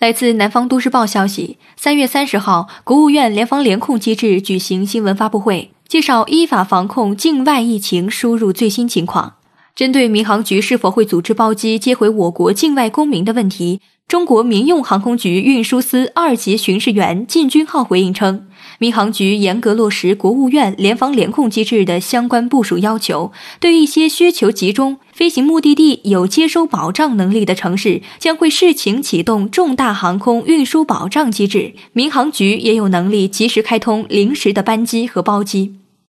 来自南方都市报消息，三月三十号，国务院联防联控机制举行新闻发布会，介绍依法防控境外疫情输入最新情况。针对民航局是否会组织包机接回我国境外公民的问题，中国民用航空局运输司二级巡视员靳军浩回应称，民航局严格落实国务院联防联控机制的相关部署要求，对一些需求集中、飞行目的地有接收保障能力的城市，将会视情启动重大航空运输保障机制。民航局也有能力及时开通临时的班机和包机。